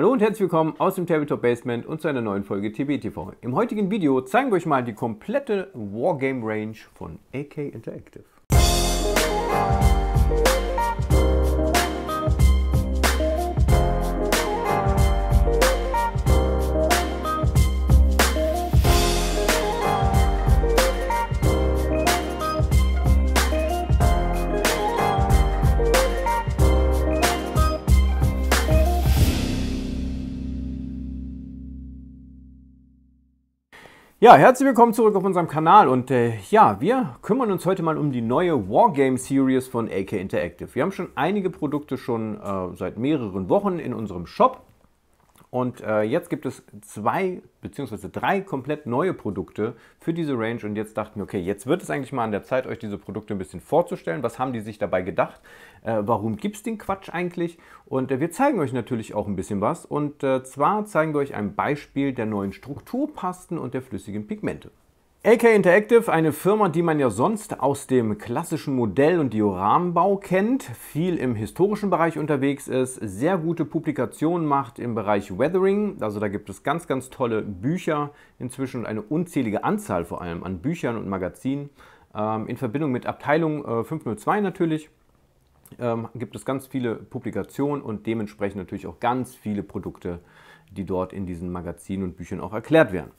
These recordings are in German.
Hallo und herzlich willkommen aus dem Tabletop Basement und zu einer neuen Folge TBTV. Im heutigen Video zeigen wir euch mal die komplette Wargame Range von AK Interactive. Musik Ja, herzlich willkommen zurück auf unserem Kanal und äh, ja, wir kümmern uns heute mal um die neue Wargame Series von AK Interactive. Wir haben schon einige Produkte schon äh, seit mehreren Wochen in unserem Shop und äh, jetzt gibt es zwei bzw. drei komplett neue Produkte für diese Range. Und jetzt dachten wir, okay, jetzt wird es eigentlich mal an der Zeit, euch diese Produkte ein bisschen vorzustellen. Was haben die sich dabei gedacht? Äh, warum gibt es den Quatsch eigentlich? Und äh, wir zeigen euch natürlich auch ein bisschen was. Und äh, zwar zeigen wir euch ein Beispiel der neuen Strukturpasten und der flüssigen Pigmente. AK Interactive, eine Firma, die man ja sonst aus dem klassischen Modell- und Dioramenbau kennt, viel im historischen Bereich unterwegs ist, sehr gute Publikationen macht im Bereich Weathering. Also da gibt es ganz, ganz tolle Bücher inzwischen und eine unzählige Anzahl vor allem an Büchern und Magazinen. Ähm, in Verbindung mit Abteilung 502 äh, natürlich ähm, gibt es ganz viele Publikationen und dementsprechend natürlich auch ganz viele Produkte, die dort in diesen Magazinen und Büchern auch erklärt werden.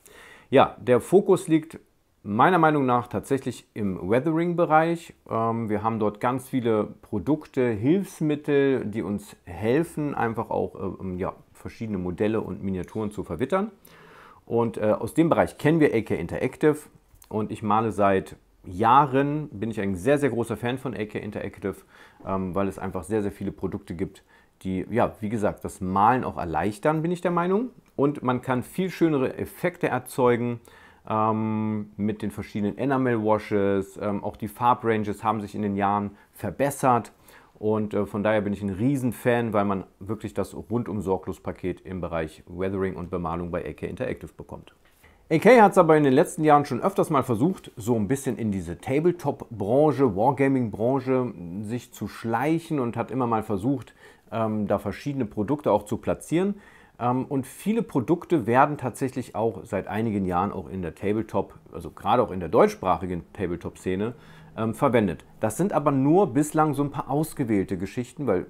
Ja, der Fokus liegt meiner Meinung nach tatsächlich im Weathering-Bereich. Ähm, wir haben dort ganz viele Produkte, Hilfsmittel, die uns helfen, einfach auch äh, ja, verschiedene Modelle und Miniaturen zu verwittern. Und äh, aus dem Bereich kennen wir AK Interactive und ich male seit Jahren, bin ich ein sehr, sehr großer Fan von AK Interactive, ähm, weil es einfach sehr, sehr viele Produkte gibt, die, ja, wie gesagt, das Malen auch erleichtern, bin ich der Meinung. Und man kann viel schönere Effekte erzeugen, ähm, mit den verschiedenen Enamel Washes. Ähm, auch die Farbranges haben sich in den Jahren verbessert. Und äh, von daher bin ich ein Riesenfan, weil man wirklich das rundum sorglos Paket im Bereich Weathering und Bemalung bei AK Interactive bekommt. AK hat es aber in den letzten Jahren schon öfters mal versucht, so ein bisschen in diese Tabletop-Branche, Wargaming-Branche hm, sich zu schleichen und hat immer mal versucht, ähm, da verschiedene Produkte auch zu platzieren. Ähm, und viele Produkte werden tatsächlich auch seit einigen Jahren auch in der Tabletop, also gerade auch in der deutschsprachigen Tabletop-Szene, ähm, verwendet. Das sind aber nur bislang so ein paar ausgewählte Geschichten, weil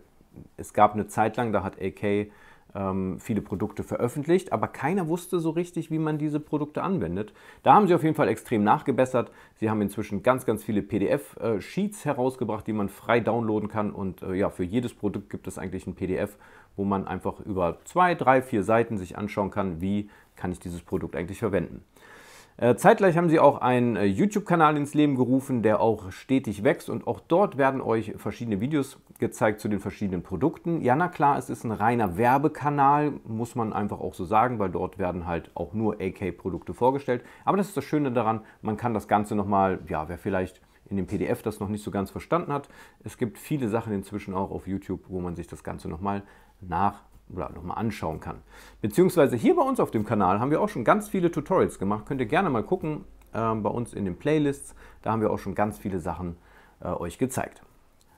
es gab eine Zeit lang, da hat AK ähm, viele Produkte veröffentlicht, aber keiner wusste so richtig, wie man diese Produkte anwendet. Da haben sie auf jeden Fall extrem nachgebessert. Sie haben inzwischen ganz, ganz viele PDF-Sheets äh, herausgebracht, die man frei downloaden kann und äh, ja, für jedes Produkt gibt es eigentlich ein PDF, wo man einfach über zwei, drei, vier Seiten sich anschauen kann, wie kann ich dieses Produkt eigentlich verwenden. Äh, zeitgleich haben sie auch einen äh, YouTube-Kanal ins Leben gerufen, der auch stetig wächst und auch dort werden euch verschiedene Videos gezeigt zu den verschiedenen Produkten. Ja, na klar, es ist ein reiner Werbekanal, muss man einfach auch so sagen, weil dort werden halt auch nur AK-Produkte vorgestellt. Aber das ist das Schöne daran, man kann das Ganze nochmal, ja, wer vielleicht in dem PDF das noch nicht so ganz verstanden hat, es gibt viele Sachen inzwischen auch auf YouTube, wo man sich das Ganze nochmal nach oder nochmal anschauen kann. Beziehungsweise hier bei uns auf dem Kanal haben wir auch schon ganz viele Tutorials gemacht. Könnt ihr gerne mal gucken äh, bei uns in den Playlists. Da haben wir auch schon ganz viele Sachen äh, euch gezeigt.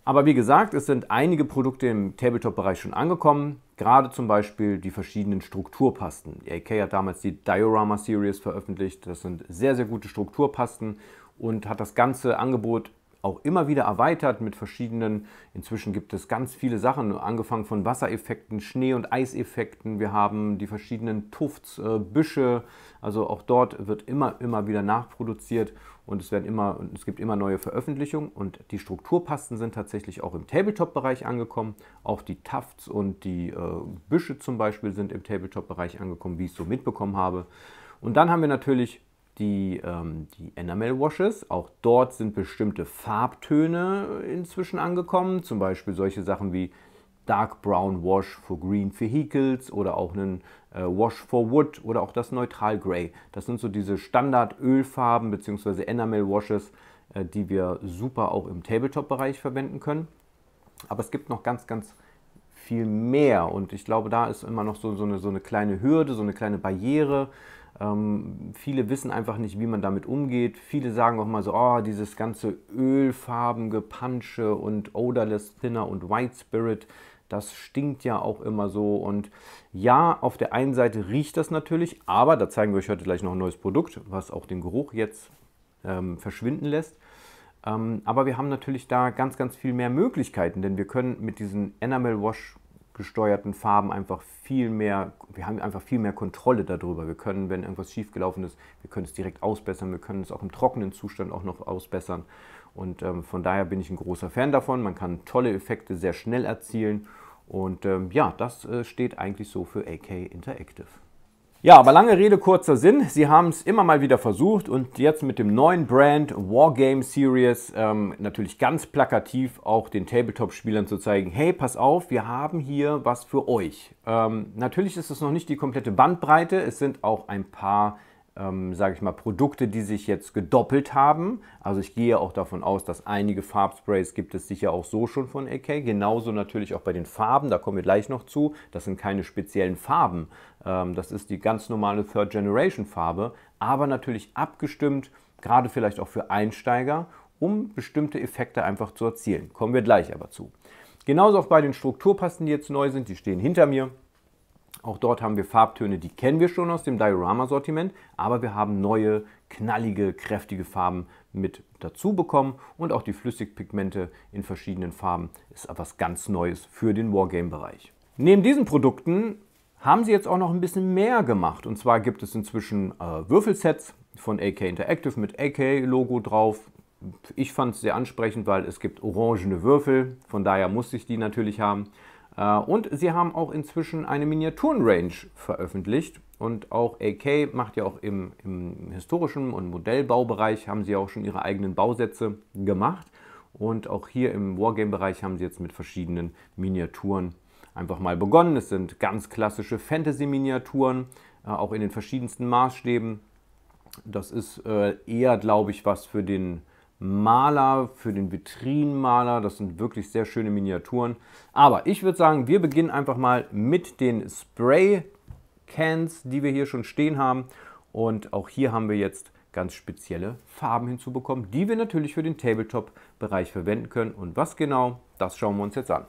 Aber wie gesagt, es sind einige Produkte im Tabletop-Bereich schon angekommen. Gerade zum Beispiel die verschiedenen Strukturpasten. AK hat damals die Diorama Series veröffentlicht. Das sind sehr, sehr gute Strukturpasten und hat das ganze Angebot auch immer wieder erweitert mit verschiedenen, inzwischen gibt es ganz viele Sachen, angefangen von Wassereffekten, Schnee- und Eiseffekten. Wir haben die verschiedenen Tufts, äh, Büsche, also auch dort wird immer, immer wieder nachproduziert und es, werden immer, und es gibt immer neue Veröffentlichungen und die Strukturpasten sind tatsächlich auch im Tabletop-Bereich angekommen. Auch die Tufts und die äh, Büsche zum Beispiel sind im Tabletop-Bereich angekommen, wie ich es so mitbekommen habe. Und dann haben wir natürlich die, ähm, die Enamel Washes. Auch dort sind bestimmte Farbtöne inzwischen angekommen, zum Beispiel solche Sachen wie Dark Brown Wash for Green Vehicles oder auch einen äh, Wash for Wood oder auch das Neutral Gray. Das sind so diese Standard-Ölfarben bzw. Enamel Washes, äh, die wir super auch im Tabletop-Bereich verwenden können. Aber es gibt noch ganz, ganz viel mehr und ich glaube, da ist immer noch so, so, eine, so eine kleine Hürde, so eine kleine Barriere, ähm, viele wissen einfach nicht, wie man damit umgeht. Viele sagen auch mal so, oh, dieses ganze ölfarbene Punche und Odorless Thinner und White Spirit, das stinkt ja auch immer so. Und ja, auf der einen Seite riecht das natürlich, aber da zeigen wir euch heute gleich noch ein neues Produkt, was auch den Geruch jetzt ähm, verschwinden lässt. Ähm, aber wir haben natürlich da ganz, ganz viel mehr Möglichkeiten, denn wir können mit diesen Enamel Wash gesteuerten Farben einfach viel mehr, wir haben einfach viel mehr Kontrolle darüber. Wir können, wenn irgendwas schiefgelaufen ist, wir können es direkt ausbessern, wir können es auch im trockenen Zustand auch noch ausbessern. Und ähm, von daher bin ich ein großer Fan davon. Man kann tolle Effekte sehr schnell erzielen. Und ähm, ja, das äh, steht eigentlich so für AK Interactive. Ja, aber lange Rede, kurzer Sinn. Sie haben es immer mal wieder versucht und jetzt mit dem neuen Brand Wargame Series ähm, natürlich ganz plakativ auch den Tabletop-Spielern zu zeigen, hey, pass auf, wir haben hier was für euch. Ähm, natürlich ist es noch nicht die komplette Bandbreite, es sind auch ein paar ähm, sage ich mal, Produkte, die sich jetzt gedoppelt haben. Also ich gehe auch davon aus, dass einige Farbsprays gibt es sicher auch so schon von AK. Genauso natürlich auch bei den Farben, da kommen wir gleich noch zu. Das sind keine speziellen Farben. Ähm, das ist die ganz normale Third Generation Farbe, aber natürlich abgestimmt, gerade vielleicht auch für Einsteiger, um bestimmte Effekte einfach zu erzielen. Kommen wir gleich aber zu. Genauso auch bei den Strukturpasten, die jetzt neu sind, die stehen hinter mir. Auch dort haben wir Farbtöne, die kennen wir schon aus dem Diorama-Sortiment, aber wir haben neue, knallige, kräftige Farben mit dazu bekommen und auch die Flüssigpigmente in verschiedenen Farben ist etwas ganz Neues für den Wargame-Bereich. Neben diesen Produkten haben sie jetzt auch noch ein bisschen mehr gemacht. Und zwar gibt es inzwischen äh, Würfelsets von AK Interactive mit AK-Logo drauf. Ich fand es sehr ansprechend, weil es gibt orangene Würfel, von daher musste ich die natürlich haben. Äh, und sie haben auch inzwischen eine Miniaturen-Range veröffentlicht. Und auch AK macht ja auch im, im, historischen und Modellbaubereich, haben sie auch schon ihre eigenen Bausätze gemacht. Und auch hier im Wargame-Bereich haben sie jetzt mit verschiedenen Miniaturen einfach mal begonnen. Es sind ganz klassische Fantasy-Miniaturen, äh, auch in den verschiedensten Maßstäben. Das ist äh, eher, glaube ich, was für den Maler, für den Vitrinenmaler. Das sind wirklich sehr schöne Miniaturen. Aber ich würde sagen, wir beginnen einfach mal mit den Spray-Cans, die wir hier schon stehen haben. Und auch hier haben wir jetzt ganz spezielle Farben hinzubekommen, die wir natürlich für den Tabletop-Bereich verwenden können. Und was genau, das schauen wir uns jetzt an.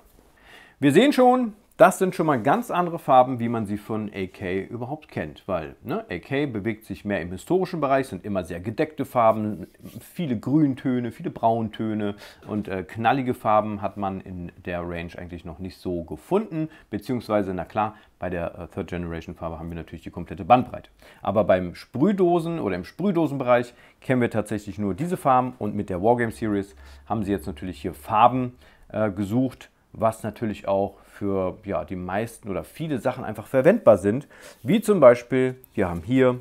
Wir sehen schon, das sind schon mal ganz andere Farben, wie man sie von AK überhaupt kennt, weil ne, AK bewegt sich mehr im historischen Bereich, sind immer sehr gedeckte Farben, viele Grüntöne, viele Brauntöne und äh, knallige Farben hat man in der Range eigentlich noch nicht so gefunden, beziehungsweise, na klar, bei der äh, Third Generation Farbe haben wir natürlich die komplette Bandbreite. Aber beim Sprühdosen oder im Sprühdosenbereich kennen wir tatsächlich nur diese Farben und mit der Wargame Series haben sie jetzt natürlich hier Farben äh, gesucht, was natürlich auch für ja, die meisten oder viele Sachen einfach verwendbar sind. Wie zum Beispiel, wir haben hier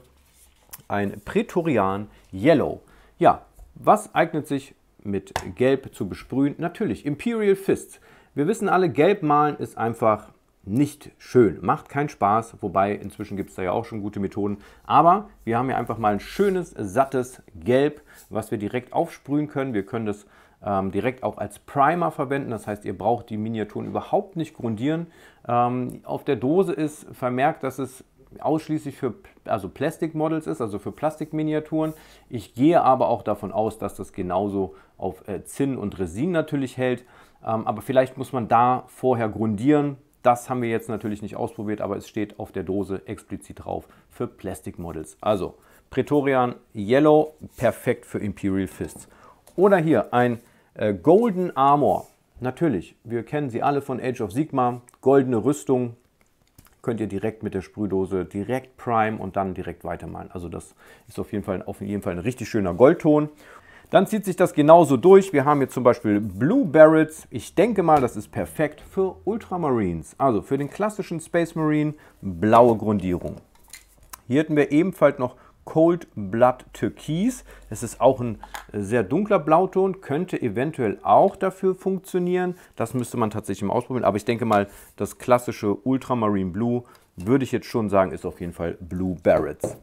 ein Prätorian Yellow. Ja, was eignet sich mit Gelb zu besprühen? Natürlich, Imperial Fists. Wir wissen alle, Gelb malen ist einfach nicht schön, macht keinen Spaß, wobei inzwischen gibt es da ja auch schon gute Methoden. Aber wir haben hier einfach mal ein schönes, sattes Gelb, was wir direkt aufsprühen können. Wir können das ähm, direkt auch als Primer verwenden. Das heißt, ihr braucht die Miniaturen überhaupt nicht grundieren. Ähm, auf der Dose ist vermerkt, dass es ausschließlich für also Plastic Models ist, also für Plastikminiaturen. Ich gehe aber auch davon aus, dass das genauso auf äh, Zinn und Resin natürlich hält. Ähm, aber vielleicht muss man da vorher grundieren. Das haben wir jetzt natürlich nicht ausprobiert, aber es steht auf der Dose explizit drauf für Plastic Models. Also Praetorian Yellow, perfekt für Imperial Fists. Oder hier ein äh, Golden Armor, natürlich, wir kennen sie alle von Age of Sigma, goldene Rüstung, könnt ihr direkt mit der Sprühdose direkt prime und dann direkt weitermalen. Also das ist auf jeden Fall, auf jeden Fall ein richtig schöner Goldton. Dann zieht sich das genauso durch. Wir haben jetzt zum Beispiel Blue Barrels. Ich denke mal, das ist perfekt für Ultramarines. Also für den klassischen Space Marine blaue Grundierung. Hier hätten wir ebenfalls noch Cold Blood Türkis. Es ist auch ein äh, sehr dunkler Blauton, könnte eventuell auch dafür funktionieren. Das müsste man tatsächlich mal ausprobieren. Aber ich denke mal, das klassische Ultramarine Blue würde ich jetzt schon sagen, ist auf jeden Fall Blue Barretts.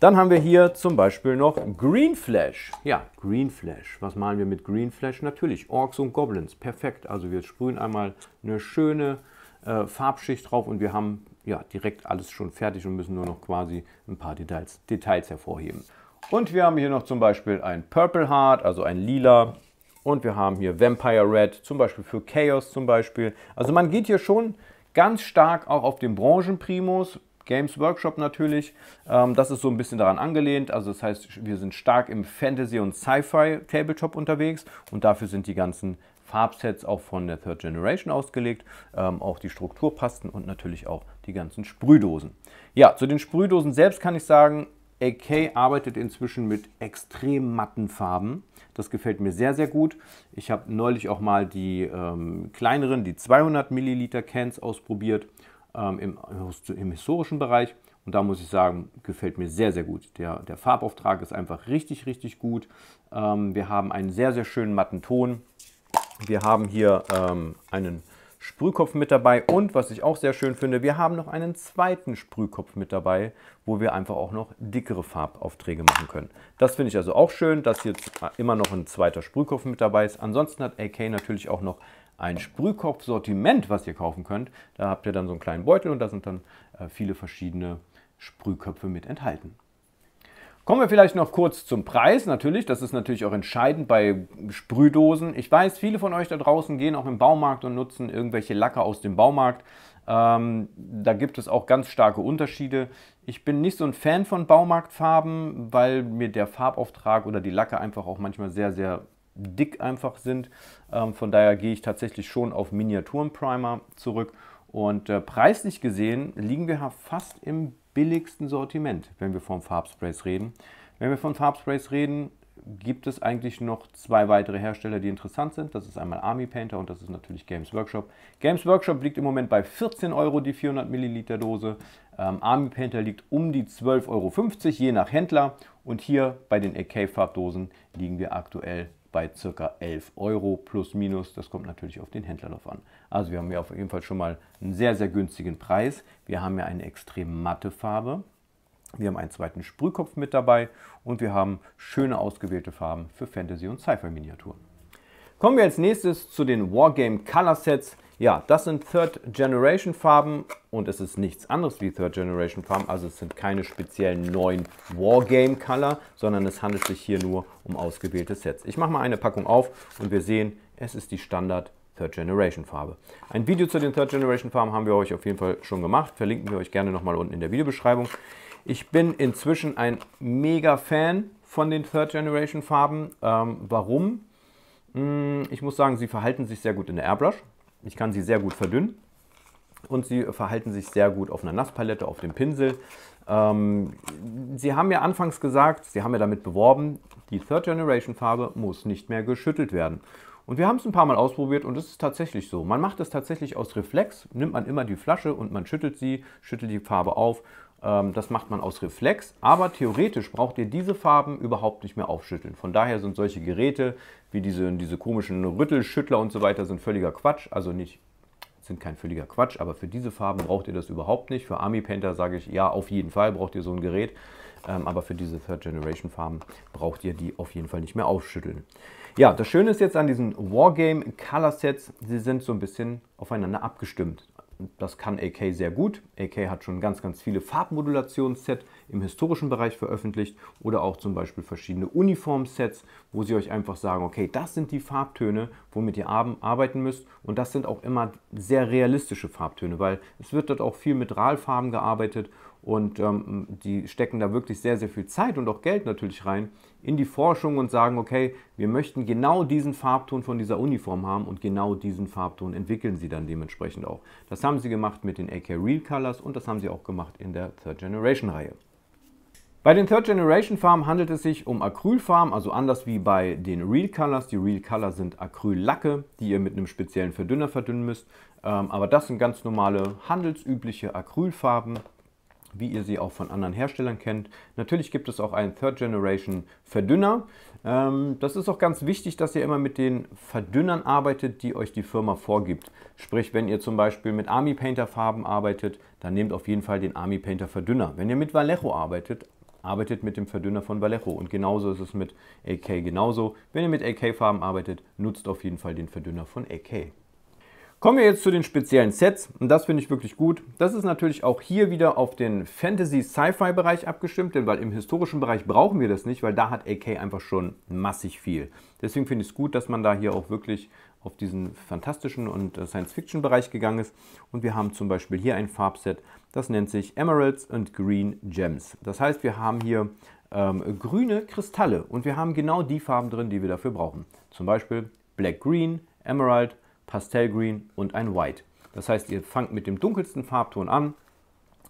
Dann haben wir hier zum Beispiel noch Green Flash. Ja, Green Flash. Was malen wir mit Green Flash? Natürlich Orks und Goblins. Perfekt. Also wir sprühen einmal eine schöne äh, Farbschicht drauf und wir haben ja, direkt alles schon fertig und müssen nur noch quasi ein paar Details, Details hervorheben. Und wir haben hier noch zum Beispiel ein Purple Heart, also ein lila. Und wir haben hier Vampire Red, zum Beispiel für Chaos zum Beispiel. Also man geht hier schon ganz stark auch auf den Branchenprimus, Games Workshop natürlich. Ähm, das ist so ein bisschen daran angelehnt. Also das heißt, wir sind stark im Fantasy- und Sci-Fi-Tabletop unterwegs und dafür sind die ganzen Farbsets auch von der Third Generation ausgelegt. Ähm, auch die Strukturpasten und natürlich auch die ganzen Sprühdosen. Ja, zu den Sprühdosen selbst kann ich sagen, AK arbeitet inzwischen mit extrem matten Farben. Das gefällt mir sehr, sehr gut. Ich habe neulich auch mal die ähm, kleineren, die 200 Milliliter Cans ausprobiert ähm, im, im, historischen Bereich. Und da muss ich sagen, gefällt mir sehr, sehr gut. Der, der Farbauftrag ist einfach richtig, richtig gut. Ähm, wir haben einen sehr, sehr schönen matten Ton. Wir haben hier ähm, einen Sprühkopf mit dabei und was ich auch sehr schön finde, wir haben noch einen zweiten Sprühkopf mit dabei, wo wir einfach auch noch dickere Farbaufträge machen können. Das finde ich also auch schön, dass jetzt immer noch ein zweiter Sprühkopf mit dabei ist. Ansonsten hat AK natürlich auch noch ein Sprühkopf-Sortiment, was ihr kaufen könnt. Da habt ihr dann so einen kleinen Beutel und da sind dann äh, viele verschiedene Sprühköpfe mit enthalten. Kommen wir vielleicht noch kurz zum Preis. Natürlich, das ist natürlich auch entscheidend bei Sprühdosen. Ich weiß, viele von euch da draußen gehen auch im Baumarkt und nutzen irgendwelche Lacke aus dem Baumarkt. Ähm, da gibt es auch ganz starke Unterschiede. Ich bin nicht so ein Fan von Baumarktfarben, weil mir der Farbauftrag oder die Lacke einfach auch manchmal sehr, sehr dick einfach sind. Ähm, von daher gehe ich tatsächlich schon auf Miniaturenprimer zurück. Und äh, preislich gesehen liegen wir fast im billigsten Sortiment, wenn wir von Farbsprays reden. Wenn wir von Farbsprays reden, gibt es eigentlich noch zwei weitere Hersteller, die interessant sind. Das ist einmal Army Painter und das ist natürlich Games Workshop. Games Workshop liegt im Moment bei 14 Euro die 400 Milliliter Dose. Ähm, Army Painter liegt um die 12,50 Euro, je nach Händler. Und hier bei den AK-Farbdosen liegen wir aktuell bei ca. 11 Euro plus minus. Das kommt natürlich auf den Händler an. Also wir haben hier auf jeden Fall schon mal einen sehr, sehr günstigen Preis. Wir haben ja eine extrem matte Farbe. Wir haben einen zweiten Sprühkopf mit dabei und wir haben schöne ausgewählte Farben für Fantasy- und Sci-Fi-Miniaturen. Kommen wir als nächstes zu den Wargame Color Sets. Ja, das sind Third Generation Farben und es ist nichts anderes wie Third Generation Farben. Also es sind keine speziellen neuen Wargame Color, sondern es handelt sich hier nur um ausgewählte Sets. Ich mache mal eine Packung auf und wir sehen, es ist die Standard Third Generation Farbe. Ein Video zu den Third Generation Farben haben wir euch auf jeden Fall schon gemacht. Verlinken wir euch gerne nochmal unten in der Videobeschreibung. Ich bin inzwischen ein mega Fan von den Third Generation Farben. Ähm, warum? Hm, ich muss sagen, sie verhalten sich sehr gut in der Airbrush. Ich kann sie sehr gut verdünnen und sie verhalten sich sehr gut auf einer Nasspalette, auf dem Pinsel. Ähm, sie haben ja anfangs gesagt, Sie haben ja damit beworben, die Third Generation Farbe muss nicht mehr geschüttelt werden. Und wir haben es ein paar Mal ausprobiert und es ist tatsächlich so. Man macht es tatsächlich aus Reflex, nimmt man immer die Flasche und man schüttelt sie, schüttelt die Farbe auf ähm, das macht man aus Reflex, aber theoretisch braucht ihr diese Farben überhaupt nicht mehr aufschütteln. Von daher sind solche Geräte wie diese, diese komischen Rüttelschüttler und so weiter sind völliger Quatsch. Also nicht, sind kein völliger Quatsch, aber für diese Farben braucht ihr das überhaupt nicht. Für Army Painter sage ich, ja, auf jeden Fall braucht ihr so ein Gerät. Ähm, aber für diese Third Generation Farben braucht ihr die auf jeden Fall nicht mehr aufschütteln. Ja, das Schöne ist jetzt an diesen Wargame Color Sets, sie sind so ein bisschen aufeinander abgestimmt. Das kann AK sehr gut. AK hat schon ganz, ganz viele Farbmodulationssets im historischen Bereich veröffentlicht oder auch zum Beispiel verschiedene Uniform-Sets, wo sie euch einfach sagen, okay, das sind die Farbtöne, womit ihr arbeiten müsst und das sind auch immer sehr realistische Farbtöne, weil es wird dort auch viel mit RAL-Farben gearbeitet und ähm, die stecken da wirklich sehr, sehr viel Zeit und auch Geld natürlich rein in die Forschung und sagen, okay, wir möchten genau diesen Farbton von dieser Uniform haben und genau diesen Farbton entwickeln sie dann dementsprechend auch. Das haben sie gemacht mit den AK Real Colors und das haben sie auch gemacht in der Third Generation Reihe. Bei den Third Generation Farben handelt es sich um Acrylfarben, also anders wie bei den Real Colors. Die Real Colors sind Acryllacke, die ihr mit einem speziellen Verdünner verdünnen müsst. Ähm, aber das sind ganz normale handelsübliche Acrylfarben, wie ihr sie auch von anderen Herstellern kennt. Natürlich gibt es auch einen Third Generation Verdünner. Ähm, das ist auch ganz wichtig, dass ihr immer mit den Verdünnern arbeitet, die euch die Firma vorgibt. Sprich, wenn ihr zum Beispiel mit Army Painter Farben arbeitet, dann nehmt auf jeden Fall den Army Painter Verdünner. Wenn ihr mit Vallejo arbeitet, arbeitet mit dem Verdünner von Vallejo. Und genauso ist es mit AK genauso. Wenn ihr mit AK Farben arbeitet, nutzt auf jeden Fall den Verdünner von AK. Kommen wir jetzt zu den speziellen Sets und das finde ich wirklich gut. Das ist natürlich auch hier wieder auf den Fantasy-Sci-Fi-Bereich abgestimmt, denn weil im historischen Bereich brauchen wir das nicht, weil da hat AK einfach schon massig viel. Deswegen finde ich es gut, dass man da hier auch wirklich auf diesen fantastischen und äh, Science-Fiction-Bereich gegangen ist. Und wir haben zum Beispiel hier ein Farbset, das nennt sich Emeralds and Green Gems. Das heißt, wir haben hier ähm, grüne Kristalle und wir haben genau die Farben drin, die wir dafür brauchen. Zum Beispiel Black Green, Emerald, Pastellgreen und ein White. Das heißt, ihr fangt mit dem dunkelsten Farbton an,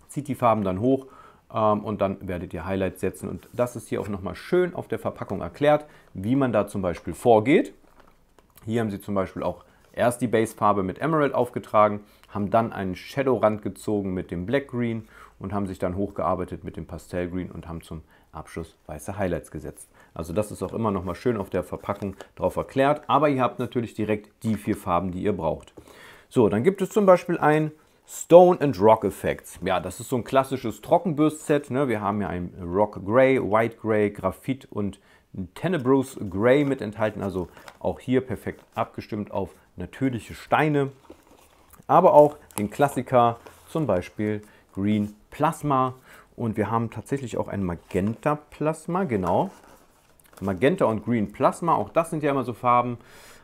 zieht die Farben dann hoch ähm, und dann werdet ihr Highlights setzen. Und das ist hier auch nochmal schön auf der Verpackung erklärt, wie man da zum Beispiel vorgeht. Hier haben sie zum Beispiel auch erst die Basefarbe mit Emerald aufgetragen, haben dann einen Shadowrand gezogen mit dem Black Green und haben sich dann hochgearbeitet mit dem Pastellgreen und haben zum Abschluss weiße Highlights gesetzt. Also das ist auch immer noch mal schön auf der Verpackung drauf erklärt. Aber ihr habt natürlich direkt die vier Farben, die ihr braucht. So, dann gibt es zum Beispiel ein Stone and Rock Effects. Ja, das ist so ein klassisches Trockenbürstset. Ne? Wir haben ja ein Rock Gray, White Gray, Graphit und Tenebrous Gray mit enthalten. Also auch hier perfekt abgestimmt auf natürliche Steine. Aber auch den Klassiker, zum Beispiel Green Plasma. Und wir haben tatsächlich auch ein Magenta Plasma, genau. Magenta und Green Plasma. Auch das sind ja immer so Farben.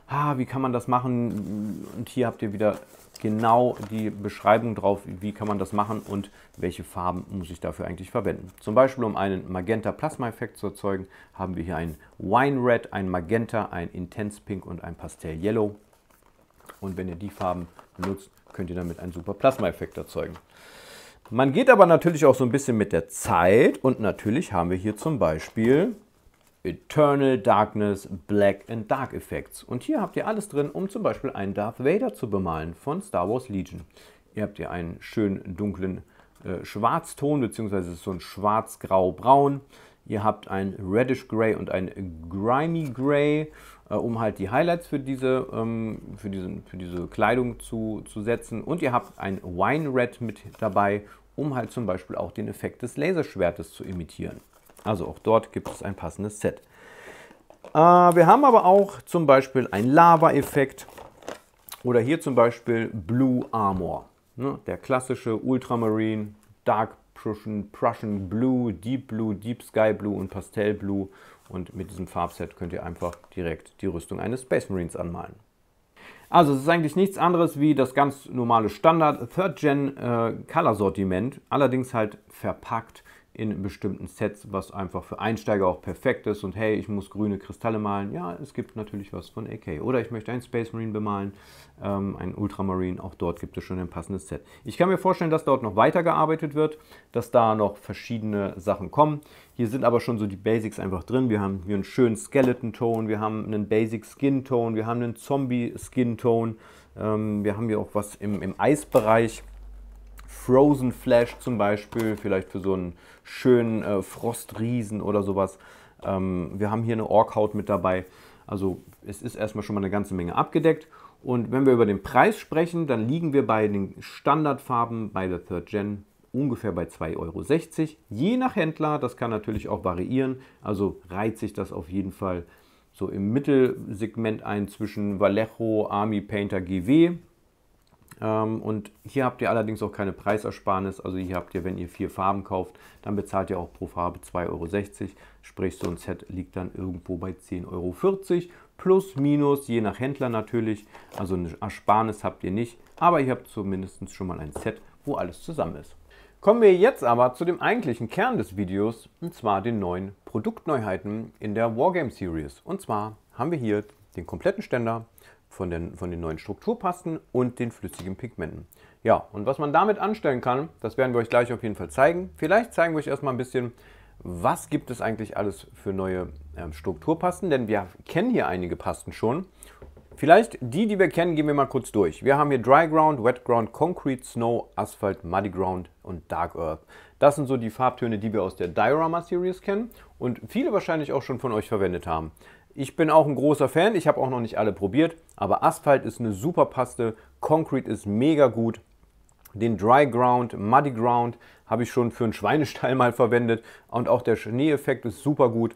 Ah, wie kann man das machen? Und hier habt ihr wieder genau die Beschreibung drauf, wie kann man das machen und welche Farben muss ich dafür eigentlich verwenden. Zum Beispiel, um einen Magenta Plasma Effekt zu erzeugen, haben wir hier ein Wine Red, ein Magenta, ein Intense Pink und ein Pastel Yellow. Und wenn ihr die Farben benutzt, könnt ihr damit einen super Plasma Effekt erzeugen. Man geht aber natürlich auch so ein bisschen mit der Zeit und natürlich haben wir hier zum Beispiel Eternal Darkness, Black and Dark Effects. Und hier habt ihr alles drin, um zum Beispiel einen Darth Vader zu bemalen von Star Wars Legion. Hier habt ihr einen schönen dunklen äh, Schwarzton, beziehungsweise so ein schwarz-grau-braun. Ihr habt ein Reddish Gray und ein Grimy Gray, äh, um halt die Highlights für diese, ähm, für diesen, für diese Kleidung zu, zu setzen. Und ihr habt ein Wine Red mit dabei, um halt zum Beispiel auch den Effekt des Laserschwertes zu imitieren. Also auch dort gibt es ein passendes Set. Äh, wir haben aber auch zum Beispiel einen Lava-Effekt oder hier zum Beispiel Blue Armor. Ne? Der klassische Ultramarine, Dark Prussian, Prussian Blue, Deep Blue, Deep Sky Blue und Pastell Blue. Und mit diesem Farbset könnt ihr einfach direkt die Rüstung eines Space Marines anmalen. Also es ist eigentlich nichts anderes wie das ganz normale Standard Third Gen äh, Color Sortiment, allerdings halt verpackt in bestimmten Sets, was einfach für Einsteiger auch perfekt ist. Und hey, ich muss grüne Kristalle malen. Ja, es gibt natürlich was von AK. Oder ich möchte einen Space Marine bemalen, ähm, einen Ultramarine. Auch dort gibt es schon ein passendes Set. Ich kann mir vorstellen, dass dort noch weitergearbeitet wird, dass da noch verschiedene Sachen kommen. Hier sind aber schon so die Basics einfach drin. Wir haben hier einen schönen Skeleton-Tone, wir haben einen Basic-Skin-Tone, wir haben einen Zombie-Skin-Tone. Ähm, wir haben hier auch was im, im Eisbereich. Frozen Flash zum Beispiel, vielleicht für so einen schönen äh, Frostriesen oder sowas. Ähm, wir haben hier eine Orkhaut mit dabei. Also es ist erstmal schon mal eine ganze Menge abgedeckt. Und wenn wir über den Preis sprechen, dann liegen wir bei den Standardfarben bei der Third Gen ungefähr bei 2,60 Euro. Je nach Händler, das kann natürlich auch variieren. Also reiht sich das auf jeden Fall so im Mittelsegment ein zwischen Vallejo, Army Painter GW ähm, und hier habt ihr allerdings auch keine Preisersparnis. Also hier habt ihr, wenn ihr vier Farben kauft, dann bezahlt ihr auch pro Farbe 2,60 Euro. Sprich, so ein Set liegt dann irgendwo bei 10,40 Euro. Plus, minus, je nach Händler natürlich. Also eine Ersparnis habt ihr nicht. Aber ihr habt zumindest schon mal ein Set, wo alles zusammen ist. Kommen wir jetzt aber zu dem eigentlichen Kern des Videos, und zwar den neuen Produktneuheiten in der Wargame Series. Und zwar haben wir hier den kompletten Ständer, von den, von den neuen Strukturpasten und den flüssigen Pigmenten. Ja, und was man damit anstellen kann, das werden wir euch gleich auf jeden Fall zeigen. Vielleicht zeigen wir euch erstmal ein bisschen, was gibt es eigentlich alles für neue äh, Strukturpasten, denn wir kennen hier einige Pasten schon. Vielleicht die, die wir kennen, gehen wir mal kurz durch. Wir haben hier Dry Ground, Wet Ground, Concrete, Snow, Asphalt, Muddy Ground und Dark Earth. Das sind so die Farbtöne, die wir aus der Diorama Series kennen und viele wahrscheinlich auch schon von euch verwendet haben. Ich bin auch ein großer Fan, ich habe auch noch nicht alle probiert, aber Asphalt ist eine super Paste, Concrete ist mega gut. Den Dry Ground, Muddy Ground habe ich schon für einen Schweinestall mal verwendet und auch der Schneeeffekt ist super gut.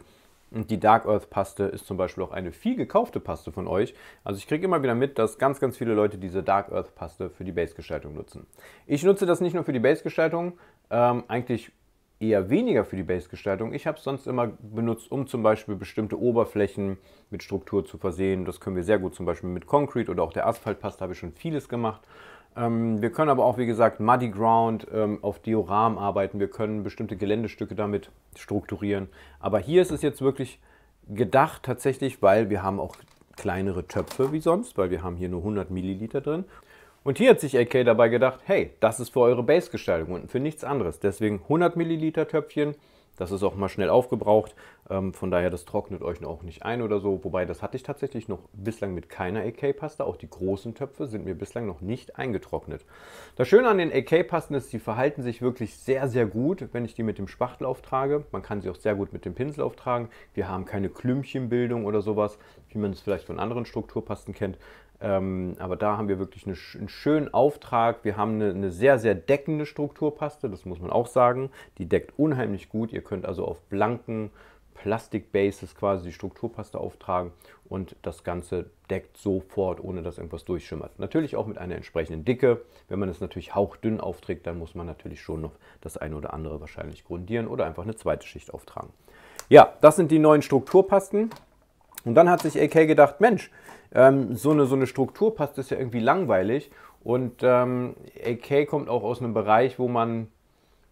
Und die Dark Earth Paste ist zum Beispiel auch eine viel gekaufte Paste von euch. Also ich kriege immer wieder mit, dass ganz, ganz viele Leute diese Dark Earth Paste für die Base-Gestaltung nutzen. Ich nutze das nicht nur für die Base-Gestaltung, ähm, eigentlich eher weniger für die Base-Gestaltung. Ich habe es sonst immer benutzt, um zum Beispiel bestimmte Oberflächen mit Struktur zu versehen. Das können wir sehr gut zum Beispiel mit Concrete oder auch der Asphaltpaste habe ich schon vieles gemacht. Ähm, wir können aber auch, wie gesagt, Muddy Ground ähm, auf Dioram arbeiten. Wir können bestimmte Geländestücke damit strukturieren. Aber hier ist es jetzt wirklich gedacht tatsächlich, weil wir haben auch kleinere Töpfe wie sonst, weil wir haben hier nur 100 Milliliter drin. Und hier hat sich AK dabei gedacht, hey, das ist für eure Base-Gestaltung und für nichts anderes. Deswegen 100 Milliliter Töpfchen, das ist auch mal schnell aufgebraucht. Ähm, von daher, das trocknet euch auch nicht ein oder so. Wobei, das hatte ich tatsächlich noch bislang mit keiner AK-Paste. Auch die großen Töpfe sind mir bislang noch nicht eingetrocknet. Das Schöne an den AK-Pasten ist, sie verhalten sich wirklich sehr, sehr gut, wenn ich die mit dem Spachtel auftrage. Man kann sie auch sehr gut mit dem Pinsel auftragen. Wir haben keine Klümpchenbildung oder sowas, wie man es vielleicht von anderen Strukturpasten kennt. Ähm, aber da haben wir wirklich eine, einen schönen Auftrag. Wir haben eine, eine, sehr, sehr deckende Strukturpaste, das muss man auch sagen. Die deckt unheimlich gut. Ihr könnt also auf blanken Plastikbases quasi die Strukturpaste auftragen und das Ganze deckt sofort, ohne dass irgendwas durchschimmert. Natürlich auch mit einer entsprechenden Dicke. Wenn man es natürlich hauchdünn aufträgt, dann muss man natürlich schon noch das eine oder andere wahrscheinlich grundieren oder einfach eine zweite Schicht auftragen. Ja, das sind die neuen Strukturpasten. Und dann hat sich AK gedacht, Mensch, ähm, so, eine, so eine Struktur passt ist ja irgendwie langweilig. Und ähm, AK kommt auch aus einem Bereich, wo man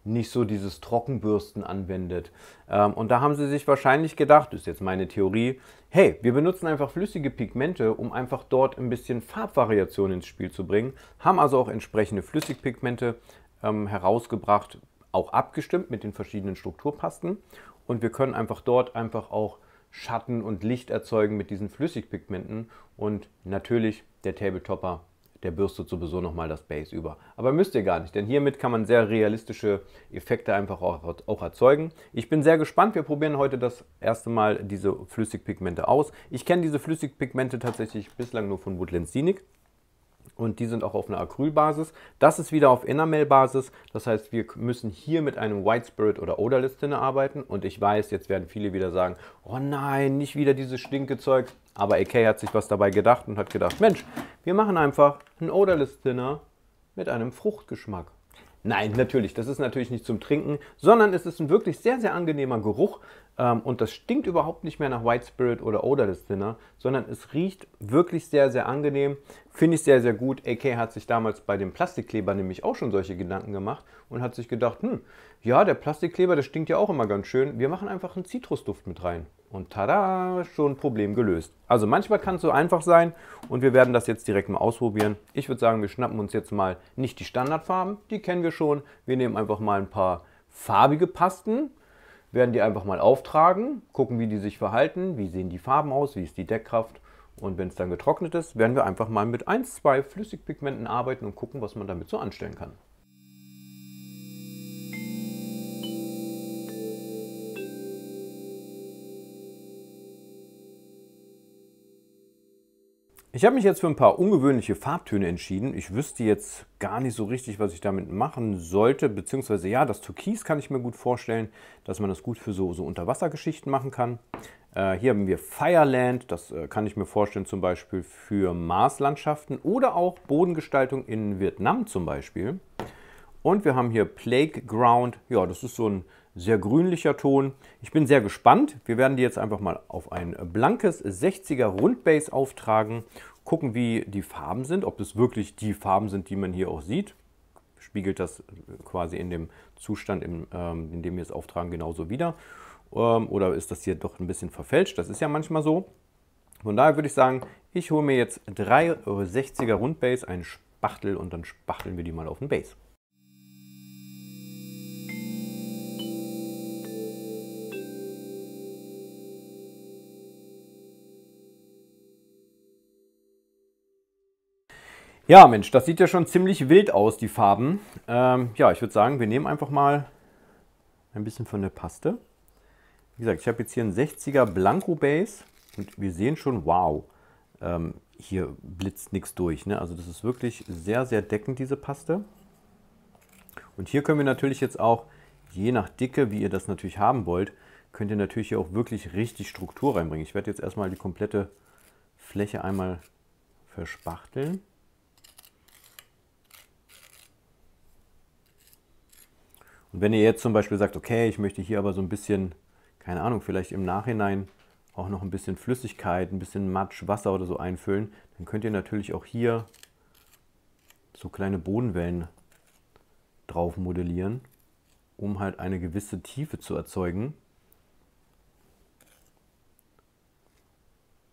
nicht so dieses Trockenbürsten anwendet. Ähm, und da haben sie sich wahrscheinlich gedacht, ist jetzt meine Theorie, hey, wir benutzen einfach flüssige Pigmente, um einfach dort ein bisschen Farbvariation ins Spiel zu bringen, haben also auch entsprechende Flüssigpigmente ähm, herausgebracht, auch abgestimmt mit den verschiedenen Strukturpasten und wir können einfach dort einfach auch Schatten und Licht erzeugen mit diesen Flüssigpigmenten und natürlich der Tabletopper, der bürstet sowieso nochmal das Base über. Aber müsst ihr gar nicht, denn hiermit kann man sehr realistische Effekte einfach auch, erzeugen. Ich bin sehr gespannt, wir probieren heute das erste Mal diese Flüssigpigmente aus. Ich kenne diese Flüssigpigmente tatsächlich bislang nur von Woodland Scenic und die sind auch auf einer Acrylbasis. Das ist wieder auf Enamel-Basis, das heißt, wir müssen hier mit einem White Spirit oder Odorless Tinne arbeiten und ich weiß, jetzt werden viele wieder sagen, oh nein, nicht wieder dieses Stinkezeug, aber AK hat sich was dabei gedacht und hat gedacht, Mensch, wir machen einfach einen Odorless Tinner mit einem Fruchtgeschmack. Nein, natürlich, das ist natürlich nicht zum Trinken, sondern es ist ein wirklich sehr, sehr angenehmer Geruch, ähm, und das stinkt überhaupt nicht mehr nach White Spirit oder Odorless Dinner, sondern es riecht wirklich sehr, sehr angenehm. Finde ich sehr, sehr gut. AK hat sich damals bei dem Plastikkleber nämlich auch schon solche Gedanken gemacht und hat sich gedacht, hm, ja, der Plastikkleber, der stinkt ja auch immer ganz schön. Wir machen einfach einen Zitrusduft mit rein. Und tada, schon Problem gelöst. Also manchmal kann es so einfach sein und wir werden das jetzt direkt mal ausprobieren. Ich würde sagen, wir schnappen uns jetzt mal nicht die Standardfarben, die kennen wir schon. Wir nehmen einfach mal ein paar farbige Pasten werden die einfach mal auftragen, gucken, wie die sich verhalten, wie sehen die Farben aus, wie ist die Deckkraft. Und wenn es dann getrocknet ist, werden wir einfach mal mit ein, zwei Flüssigpigmenten arbeiten und gucken, was man damit so anstellen kann. Ich habe mich jetzt für ein paar ungewöhnliche Farbtöne entschieden. Ich wüsste jetzt gar nicht so richtig, was ich damit machen sollte, beziehungsweise ja, das Türkis kann ich mir gut vorstellen, dass man das gut für so, so Unterwassergeschichten machen kann. Äh, hier haben wir Fireland, das äh, kann ich mir vorstellen zum Beispiel für Marslandschaften oder auch Bodengestaltung in Vietnam zum Beispiel. Und wir haben hier Plague Ground, ja, das ist so ein sehr grünlicher Ton. Ich bin sehr gespannt. Wir werden die jetzt einfach mal auf ein blankes 60er Rundbase auftragen, gucken, wie die Farben sind, ob das wirklich die Farben sind, die man hier auch sieht. Spiegelt das äh, quasi in dem Zustand, in, ähm, in dem wir es auftragen, genauso wieder. Ähm, oder ist das hier doch ein bisschen verfälscht? Das ist ja manchmal so. Von daher würde ich sagen, ich hole mir jetzt drei 60er äh, Rundbase, einen Spachtel und dann spachteln wir die mal auf den Base. Ja, Mensch, das sieht ja schon ziemlich wild aus, die Farben. Ähm, ja, ich würde sagen, wir nehmen einfach mal ein bisschen von der Paste. Wie gesagt, ich habe jetzt hier einen 60er Blanco Base und wir sehen schon, wow, ähm, hier blitzt nichts durch. Ne? Also das ist wirklich sehr, sehr deckend, diese Paste. Und hier können wir natürlich jetzt auch, je nach Dicke, wie ihr das natürlich haben wollt, könnt ihr natürlich hier auch wirklich richtig Struktur reinbringen. Ich werde jetzt erstmal die komplette Fläche einmal verspachteln. Und wenn ihr jetzt zum Beispiel sagt, okay, ich möchte hier aber so ein bisschen, keine Ahnung, vielleicht im Nachhinein auch noch ein bisschen Flüssigkeit, ein bisschen Matsch, Wasser oder so einfüllen, dann könnt ihr natürlich auch hier so kleine Bodenwellen drauf modellieren, um halt eine gewisse Tiefe zu erzeugen.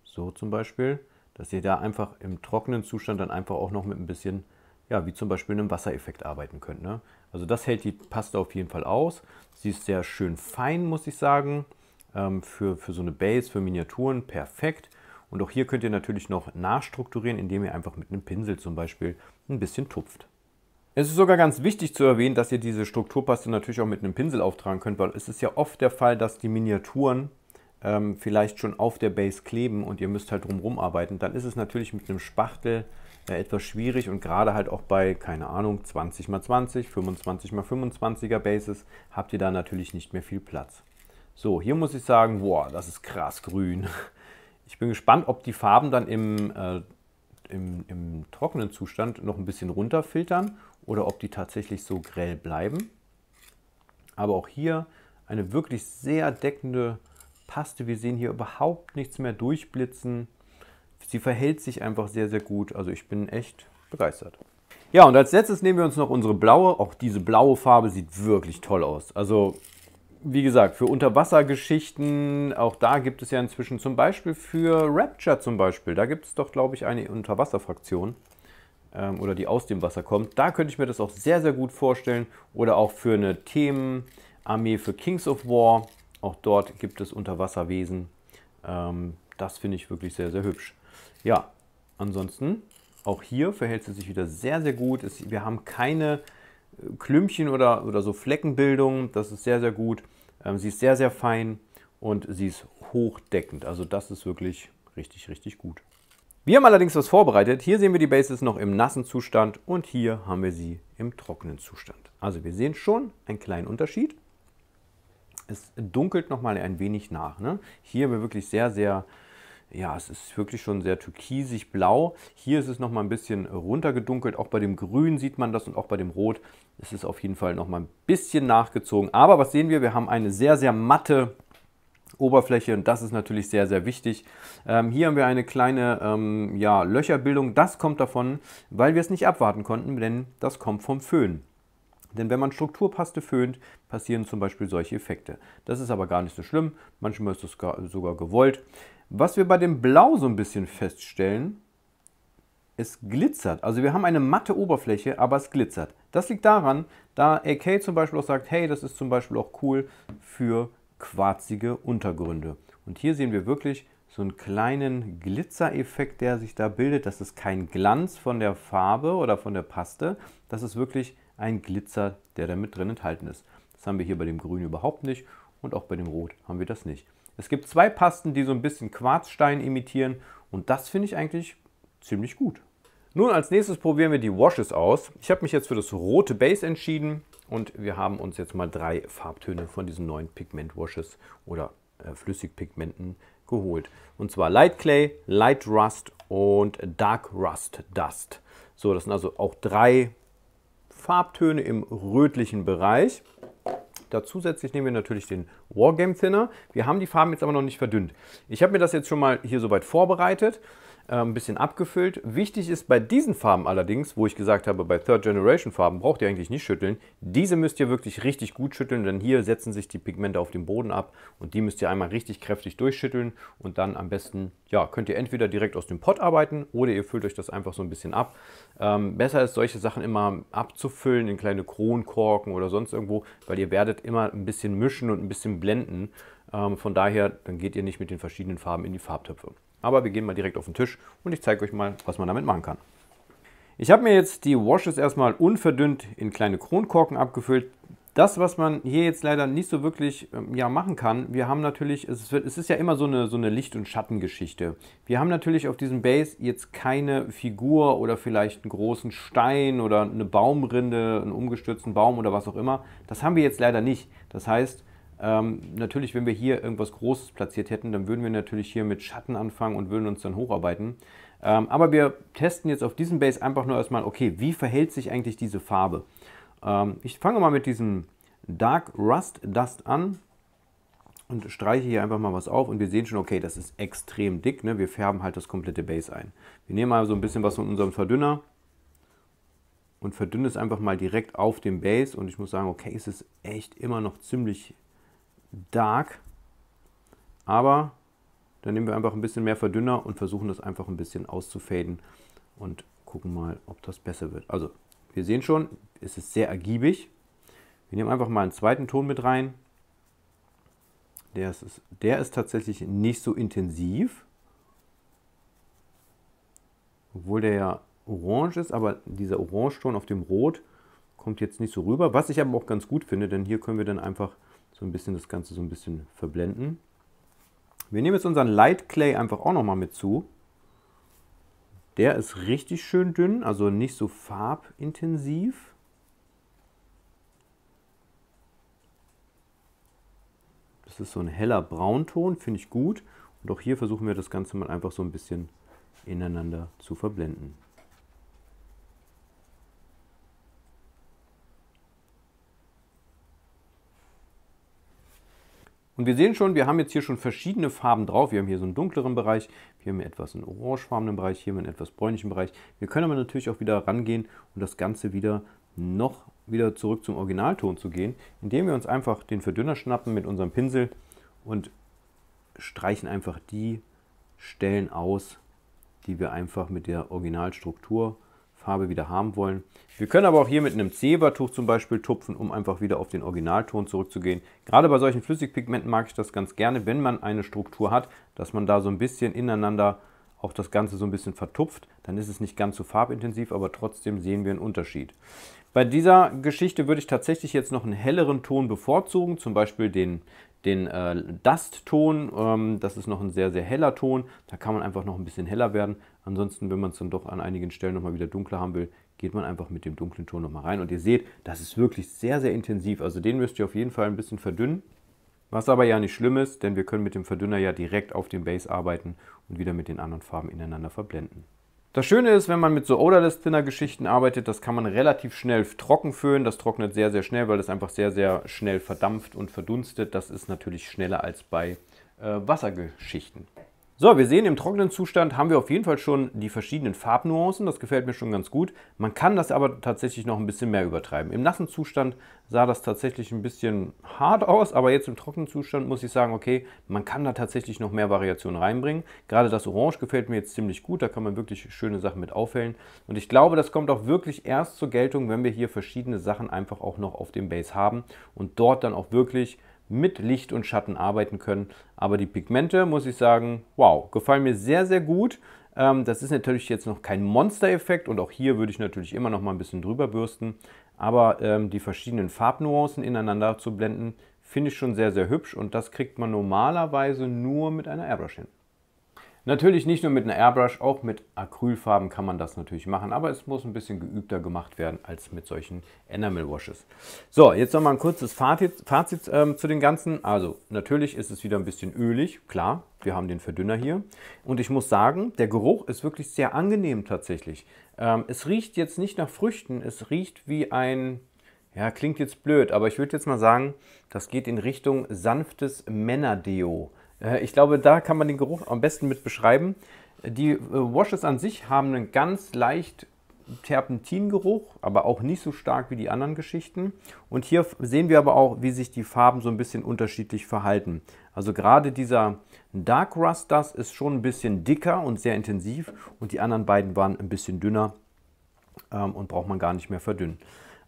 So zum Beispiel, dass ihr da einfach im trockenen Zustand dann einfach auch noch mit ein bisschen ja, wie zum Beispiel einem Wassereffekt arbeiten könnt. Ne? Also das hält die Paste auf jeden Fall aus. Sie ist sehr schön fein, muss ich sagen. Ähm, für, für so eine Base, für Miniaturen perfekt. Und auch hier könnt ihr natürlich noch nachstrukturieren, indem ihr einfach mit einem Pinsel zum Beispiel ein bisschen tupft. Es ist sogar ganz wichtig zu erwähnen, dass ihr diese Strukturpaste natürlich auch mit einem Pinsel auftragen könnt, weil es ist ja oft der Fall, dass die Miniaturen ähm, vielleicht schon auf der Base kleben und ihr müsst halt drumherum arbeiten. Dann ist es natürlich mit einem Spachtel ja, etwas schwierig und gerade halt auch bei, keine Ahnung, 20x20, 25x25er Bases habt ihr da natürlich nicht mehr viel Platz. So, hier muss ich sagen, boah, das ist krass grün. Ich bin gespannt, ob die Farben dann im, äh, im, im trockenen Zustand noch ein bisschen runterfiltern oder ob die tatsächlich so grell bleiben. Aber auch hier eine wirklich sehr deckende Paste. Wir sehen hier überhaupt nichts mehr durchblitzen sie verhält sich einfach sehr, sehr gut. Also ich bin echt begeistert. Ja, und als letztes nehmen wir uns noch unsere blaue. Auch diese blaue Farbe sieht wirklich toll aus. Also, wie gesagt, für Unterwassergeschichten, auch da gibt es ja inzwischen zum Beispiel für Rapture zum Beispiel, da gibt es doch, glaube ich, eine Unterwasserfraktion ähm, oder die aus dem Wasser kommt. Da könnte ich mir das auch sehr, sehr gut vorstellen. Oder auch für eine Themenarmee für Kings of War. Auch dort gibt es Unterwasserwesen. Ähm, das finde ich wirklich sehr, sehr hübsch. Ja, ansonsten auch hier verhält sie sich wieder sehr, sehr gut. Es, wir haben keine äh, Klümpchen oder, oder so Fleckenbildung. Das ist sehr, sehr gut. Ähm, sie ist sehr, sehr fein und sie ist hochdeckend. Also das ist wirklich richtig, richtig gut. Wir haben allerdings was vorbereitet. Hier sehen wir die Bases noch im nassen Zustand und hier haben wir sie im trockenen Zustand. Also wir sehen schon einen kleinen Unterschied. Es dunkelt nochmal ein wenig nach. Ne? Hier haben wir wirklich sehr, sehr ja, es ist wirklich schon sehr türkisig blau. Hier ist es noch mal ein bisschen runtergedunkelt. Auch bei dem Grün sieht man das und auch bei dem Rot ist es auf jeden Fall noch mal ein bisschen nachgezogen. Aber was sehen wir? Wir haben eine sehr, sehr matte Oberfläche und das ist natürlich sehr, sehr wichtig. Ähm, hier haben wir eine kleine ähm, ja, Löcherbildung. Das kommt davon, weil wir es nicht abwarten konnten, denn das kommt vom Föhn. Denn wenn man Strukturpaste föhnt, passieren zum Beispiel solche Effekte. Das ist aber gar nicht so schlimm. Manchmal ist das sogar gewollt. Was wir bei dem Blau so ein bisschen feststellen, es glitzert. Also wir haben eine matte Oberfläche, aber es glitzert. Das liegt daran, da AK zum Beispiel auch sagt, hey, das ist zum Beispiel auch cool für quarzige Untergründe. Und hier sehen wir wirklich so einen kleinen Glitzereffekt, der sich da bildet. Das ist kein Glanz von der Farbe oder von der Paste. Das ist wirklich ein Glitzer, der da mit drin enthalten ist. Das haben wir hier bei dem Grün überhaupt nicht und auch bei dem Rot haben wir das nicht. Es gibt zwei Pasten, die so ein bisschen Quarzstein imitieren und das finde ich eigentlich ziemlich gut. Nun als nächstes probieren wir die Washes aus. Ich habe mich jetzt für das rote Base entschieden und wir haben uns jetzt mal drei Farbtöne von diesen neuen Pigment Washes oder äh, Flüssigpigmenten geholt. Und zwar Light Clay, Light Rust und Dark Rust Dust. So, das sind also auch drei Farbtöne im rötlichen Bereich. Da zusätzlich nehmen wir natürlich den Wargame Thinner. Wir haben die Farben jetzt aber noch nicht verdünnt. Ich habe mir das jetzt schon mal hier soweit vorbereitet. Äh, ein bisschen abgefüllt. Wichtig ist bei diesen Farben allerdings, wo ich gesagt habe, bei Third Generation Farben braucht ihr eigentlich nicht schütteln. Diese müsst ihr wirklich richtig gut schütteln, denn hier setzen sich die Pigmente auf dem Boden ab und die müsst ihr einmal richtig kräftig durchschütteln und dann am besten, ja, könnt ihr entweder direkt aus dem Pot arbeiten oder ihr füllt euch das einfach so ein bisschen ab. Ähm, besser ist, solche Sachen immer abzufüllen in kleine Kronkorken oder sonst irgendwo, weil ihr werdet immer ein bisschen mischen und ein bisschen blenden. Ähm, von daher, dann geht ihr nicht mit den verschiedenen Farben in die Farbtöpfe. Aber wir gehen mal direkt auf den Tisch und ich zeige euch mal, was man damit machen kann. Ich habe mir jetzt die Washes erstmal unverdünnt in kleine Kronkorken abgefüllt. Das, was man hier jetzt leider nicht so wirklich ähm, ja, machen kann, wir haben natürlich, es, wird, es ist ja immer so eine, so eine Licht- und Schattengeschichte. Wir haben natürlich auf diesem Base jetzt keine Figur oder vielleicht einen großen Stein oder eine Baumrinde, einen umgestürzten Baum oder was auch immer. Das haben wir jetzt leider nicht. Das heißt, ähm, natürlich, wenn wir hier irgendwas Großes platziert hätten, dann würden wir natürlich hier mit Schatten anfangen und würden uns dann hocharbeiten. Ähm, aber wir testen jetzt auf diesem Base einfach nur erstmal, okay, wie verhält sich eigentlich diese Farbe? Ähm, ich fange mal mit diesem Dark Rust Dust an und streiche hier einfach mal was auf und wir sehen schon, okay, das ist extrem dick. Ne? Wir färben halt das komplette Base ein. Wir nehmen mal so ein bisschen was von unserem Verdünner und verdünne es einfach mal direkt auf dem Base und ich muss sagen, okay, es ist echt immer noch ziemlich dark. Aber dann nehmen wir einfach ein bisschen mehr Verdünner und versuchen das einfach ein bisschen auszufaden und gucken mal, ob das besser wird. Also, wir sehen schon, es ist sehr ergiebig. Wir nehmen einfach mal einen zweiten Ton mit rein. Der ist, der ist tatsächlich nicht so intensiv. Obwohl der ja orange ist, aber dieser Orangeton auf dem Rot kommt jetzt nicht so rüber. Was ich aber auch ganz gut finde, denn hier können wir dann einfach so ein bisschen das Ganze so ein bisschen verblenden. Wir nehmen jetzt unseren Light Clay einfach auch nochmal mit zu. Der ist richtig schön dünn, also nicht so farbintensiv. Das ist so ein heller Braunton, finde ich gut. Und auch hier versuchen wir das Ganze mal einfach so ein bisschen ineinander zu verblenden. Und wir sehen schon, wir haben jetzt hier schon verschiedene Farben drauf. Wir haben hier so einen dunkleren Bereich, wir haben etwas einen orangefarbenen Bereich, hier haben wir einen etwas bräunlichen Bereich. Wir können aber natürlich auch wieder rangehen und das Ganze wieder noch wieder zurück zum Originalton zu gehen, indem wir uns einfach den Verdünner schnappen mit unserem Pinsel und streichen einfach die Stellen aus, die wir einfach mit der Originalstruktur habe, wieder haben wollen. Wir können aber auch hier mit einem Zebertuch zum Beispiel tupfen, um einfach wieder auf den Originalton zurückzugehen. Gerade bei solchen Flüssigpigmenten mag ich das ganz gerne, wenn man eine Struktur hat, dass man da so ein bisschen ineinander auch das Ganze so ein bisschen vertupft. Dann ist es nicht ganz so farbintensiv, aber trotzdem sehen wir einen Unterschied. Bei dieser Geschichte würde ich tatsächlich jetzt noch einen helleren Ton bevorzugen, zum Beispiel den, den äh, Dust-Ton. Ähm, das ist noch ein sehr, sehr heller Ton. Da kann man einfach noch ein bisschen heller werden. Ansonsten, wenn man es dann doch an einigen Stellen nochmal wieder dunkler haben will, geht man einfach mit dem dunklen Ton nochmal rein. Und ihr seht, das ist wirklich sehr, sehr intensiv. Also den müsst ihr auf jeden Fall ein bisschen verdünnen. Was aber ja nicht schlimm ist, denn wir können mit dem Verdünner ja direkt auf dem Base arbeiten und wieder mit den anderen Farben ineinander verblenden. Das Schöne ist, wenn man mit so odorless Thinner Geschichten arbeitet, das kann man relativ schnell trocken föhnen. Das trocknet sehr, sehr schnell, weil das einfach sehr, sehr schnell verdampft und verdunstet. Das ist natürlich schneller als bei äh, Wassergeschichten. So, wir sehen, im trockenen Zustand haben wir auf jeden Fall schon die verschiedenen Farbnuancen. Das gefällt mir schon ganz gut. Man kann das aber tatsächlich noch ein bisschen mehr übertreiben. Im nassen Zustand sah das tatsächlich ein bisschen hart aus, aber jetzt im trockenen Zustand muss ich sagen, okay, man kann da tatsächlich noch mehr Variationen reinbringen. Gerade das Orange gefällt mir jetzt ziemlich gut. Da kann man wirklich schöne Sachen mit aufhellen. Und ich glaube, das kommt auch wirklich erst zur Geltung, wenn wir hier verschiedene Sachen einfach auch noch auf dem Base haben und dort dann auch wirklich mit Licht und Schatten arbeiten können. Aber die Pigmente, muss ich sagen, wow, gefallen mir sehr, sehr gut. Ähm, das ist natürlich jetzt noch kein Monster-Effekt und auch hier würde ich natürlich immer noch mal ein bisschen drüber bürsten. Aber ähm, die verschiedenen Farbnuancen ineinander zu blenden, finde ich schon sehr, sehr hübsch und das kriegt man normalerweise nur mit einer Airbrush hin. Natürlich nicht nur mit einer Airbrush, auch mit Acrylfarben kann man das natürlich machen, aber es muss ein bisschen geübter gemacht werden als mit solchen Enamel Washes. So, jetzt nochmal ein kurzes Fazit, Fazit ähm, zu den Ganzen. Also, natürlich ist es wieder ein bisschen ölig, klar, wir haben den Verdünner hier. Und ich muss sagen, der Geruch ist wirklich sehr angenehm tatsächlich. Ähm, es riecht jetzt nicht nach Früchten, es riecht wie ein, ja, klingt jetzt blöd, aber ich würde jetzt mal sagen, das geht in Richtung sanftes Männerdeo. Äh, ich glaube, da kann man den Geruch am besten mit beschreiben. Die äh, Washes an sich haben einen ganz leicht Terpentingeruch, aber auch nicht so stark wie die anderen Geschichten. Und hier sehen wir aber auch, wie sich die Farben so ein bisschen unterschiedlich verhalten. Also gerade dieser Dark Rust Dust ist schon ein bisschen dicker und sehr intensiv und die anderen beiden waren ein bisschen dünner ähm, und braucht man gar nicht mehr verdünnen.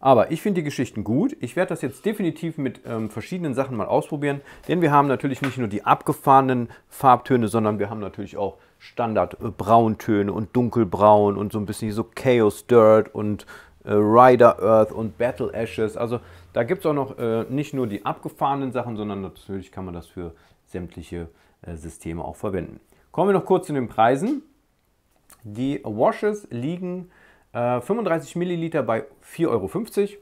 Aber ich finde die Geschichten gut. Ich werde das jetzt definitiv mit ähm, verschiedenen Sachen mal ausprobieren, denn wir haben natürlich nicht nur die abgefahrenen Farbtöne, sondern wir haben natürlich auch Standard-Brauntöne und dunkelbraun und so ein bisschen so Chaos Dirt und äh, Rider Earth und Battle Ashes. Also da gibt es auch noch äh, nicht nur die abgefahrenen Sachen, sondern natürlich kann man das für sämtliche äh, Systeme auch verwenden. Kommen wir noch kurz zu den Preisen. Die Washes liegen 35 äh, Milliliter bei 4,50 Euro,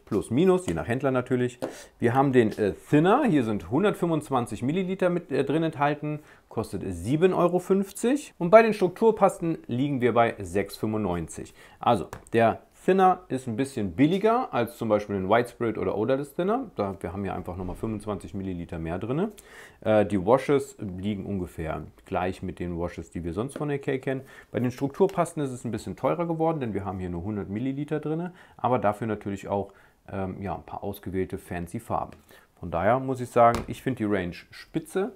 plus minus, je nach Händler natürlich. Wir haben den äh, Thinner, hier sind 125 Milliliter mit äh, drin enthalten, kostet 7,50 Euro. Und bei den Strukturpasten liegen wir bei 6,95. Also der Thinner ist ein bisschen billiger als zum Beispiel ein White Spirit oder Odorless Thinner. Da, wir haben hier einfach nochmal 25 Milliliter mehr drin. Äh, die Washes liegen ungefähr gleich mit den Washes, die wir sonst von AK kennen. Bei den Strukturpasten ist es ein bisschen teurer geworden, denn wir haben hier nur 100 Milliliter drin, aber dafür natürlich auch ähm, ja, ein paar ausgewählte fancy Farben. Von daher muss ich sagen, ich finde die Range spitze.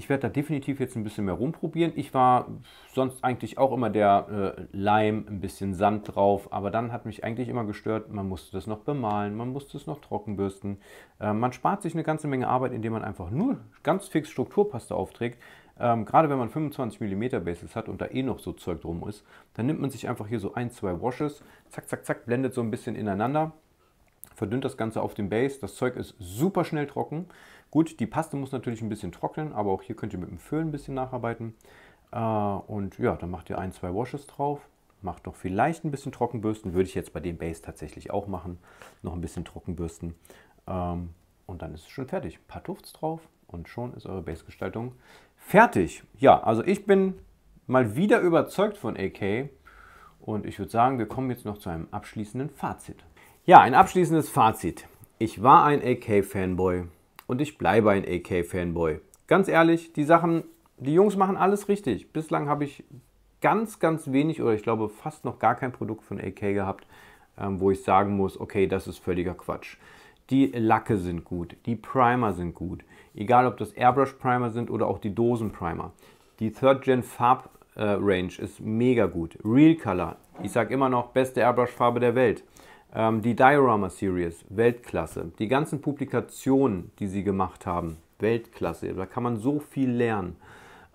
Ich werde da definitiv jetzt ein bisschen mehr rumprobieren. Ich war sonst eigentlich auch immer der äh, Leim, ein bisschen Sand drauf, aber dann hat mich eigentlich immer gestört, man musste das noch bemalen, man musste es noch trockenbürsten. Äh, man spart sich eine ganze Menge Arbeit, indem man einfach nur ganz fix Strukturpaste aufträgt. Ähm, gerade wenn man 25 mm Bases hat und da eh noch so Zeug drum ist, dann nimmt man sich einfach hier so ein, zwei Washes, zack, zack, zack, blendet so ein bisschen ineinander, verdünnt das Ganze auf dem Base. Das Zeug ist super schnell trocken. Gut, die Paste muss natürlich ein bisschen trocknen, aber auch hier könnt ihr mit dem Föhn ein bisschen nacharbeiten. Äh, und ja, dann macht ihr ein, zwei Washes drauf. Macht noch vielleicht ein bisschen Trockenbürsten, würde ich jetzt bei dem Base tatsächlich auch machen. Noch ein bisschen Trockenbürsten. Ähm, und dann ist es schon fertig. Ein paar Tufts drauf und schon ist eure Base-Gestaltung fertig. Ja, also ich bin mal wieder überzeugt von AK. Und ich würde sagen, wir kommen jetzt noch zu einem abschließenden Fazit. Ja, ein abschließendes Fazit. Ich war ein AK-Fanboy und ich bleibe ein AK-Fanboy. Ganz ehrlich, die Sachen, die Jungs machen alles richtig. Bislang habe ich ganz, ganz wenig oder ich glaube fast noch gar kein Produkt von AK gehabt, ähm, wo ich sagen muss, okay, das ist völliger Quatsch. Die Lacke sind gut, die Primer sind gut, egal ob das Airbrush Primer sind oder auch die Dosen Primer. Die Third Gen Farb äh, Range ist mega gut. Real Color, ich sage immer noch beste Airbrush Farbe der Welt. Ähm, die Diorama Series, Weltklasse. Die ganzen Publikationen, die sie gemacht haben, Weltklasse. Da kann man so viel lernen.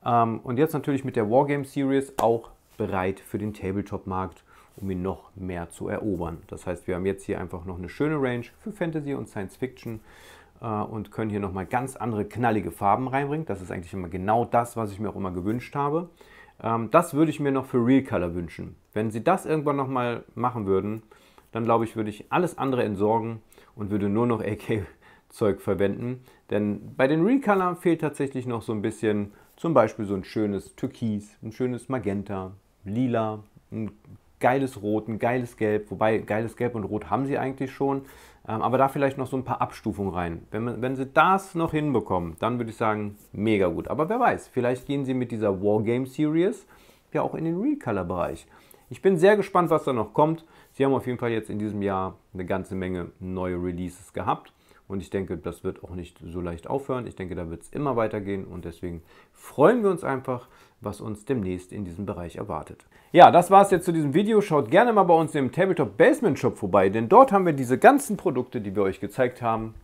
Ähm, und jetzt natürlich mit der Wargame Series auch bereit für den Tabletop-Markt, um ihn noch mehr zu erobern. Das heißt, wir haben jetzt hier einfach noch eine schöne Range für Fantasy und Science Fiction äh, und können hier nochmal ganz andere knallige Farben reinbringen. Das ist eigentlich immer genau das, was ich mir auch immer gewünscht habe. Ähm, das würde ich mir noch für Real Color wünschen. Wenn sie das irgendwann nochmal machen würden, dann glaube ich, würde ich alles andere entsorgen und würde nur noch AK-Zeug verwenden. Denn bei den Recolor fehlt tatsächlich noch so ein bisschen, zum Beispiel so ein schönes Türkis, ein schönes Magenta, Lila, ein geiles Rot, ein geiles Gelb. Wobei geiles Gelb und Rot haben sie eigentlich schon. Ähm, aber da vielleicht noch so ein paar Abstufungen rein. Wenn, man, wenn sie das noch hinbekommen, dann würde ich sagen, mega gut. Aber wer weiß, vielleicht gehen sie mit dieser Wargame Series ja auch in den Recolor-Bereich. Ich bin sehr gespannt, was da noch kommt. Sie haben auf jeden Fall jetzt in diesem Jahr eine ganze Menge neue Releases gehabt. Und ich denke, das wird auch nicht so leicht aufhören. Ich denke, da wird es immer weitergehen. Und deswegen freuen wir uns einfach, was uns demnächst in diesem Bereich erwartet. Ja, das war es jetzt zu diesem Video. Schaut gerne mal bei uns im Tabletop Basement Shop vorbei, denn dort haben wir diese ganzen Produkte, die wir euch gezeigt haben,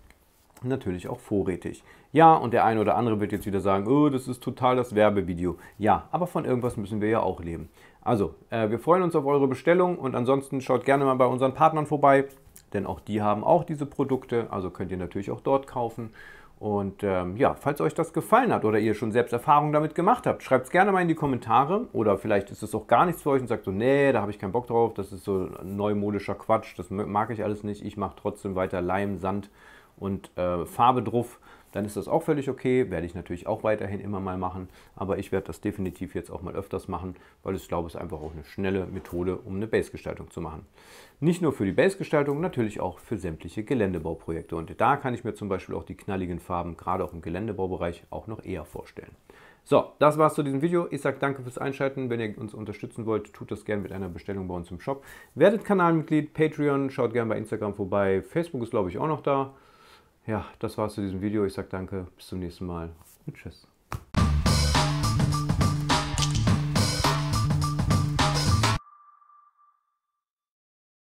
natürlich auch vorrätig. Ja, und der eine oder andere wird jetzt wieder sagen, oh, das ist total das Werbevideo. Ja, aber von irgendwas müssen wir ja auch leben. Also, äh, wir freuen uns auf eure Bestellung und ansonsten schaut gerne mal bei unseren Partnern vorbei, denn auch die haben auch diese Produkte, also könnt ihr natürlich auch dort kaufen. Und ähm, ja, falls euch das gefallen hat oder ihr schon selbst Erfahrungen damit gemacht habt, schreibt es gerne mal in die Kommentare. Oder vielleicht ist es auch gar nichts für euch und sagt so, nee, da habe ich keinen Bock drauf, das ist so neumodischer Quatsch, das mag ich alles nicht. Ich mache trotzdem weiter Leim, Sand und äh, Farbe drauf dann ist das auch völlig okay. Werde ich natürlich auch weiterhin immer mal machen, aber ich werde das definitiv jetzt auch mal öfters machen, weil ich glaube, es ist einfach auch eine schnelle Methode, um eine Base-Gestaltung zu machen. Nicht nur für die Base-Gestaltung, natürlich auch für sämtliche Geländebauprojekte. Und da kann ich mir zum Beispiel auch die knalligen Farben, gerade auch im Geländebaubereich, auch noch eher vorstellen. So, das war's zu diesem Video. Ich sage danke fürs Einschalten. Wenn ihr uns unterstützen wollt, tut das gerne mit einer Bestellung bei uns im Shop. Werdet Kanalmitglied, Patreon, schaut gerne bei Instagram vorbei. Facebook ist, glaube ich, auch noch da. Ja, das war's zu diesem Video. Ich sage danke, bis zum nächsten Mal und tschüss.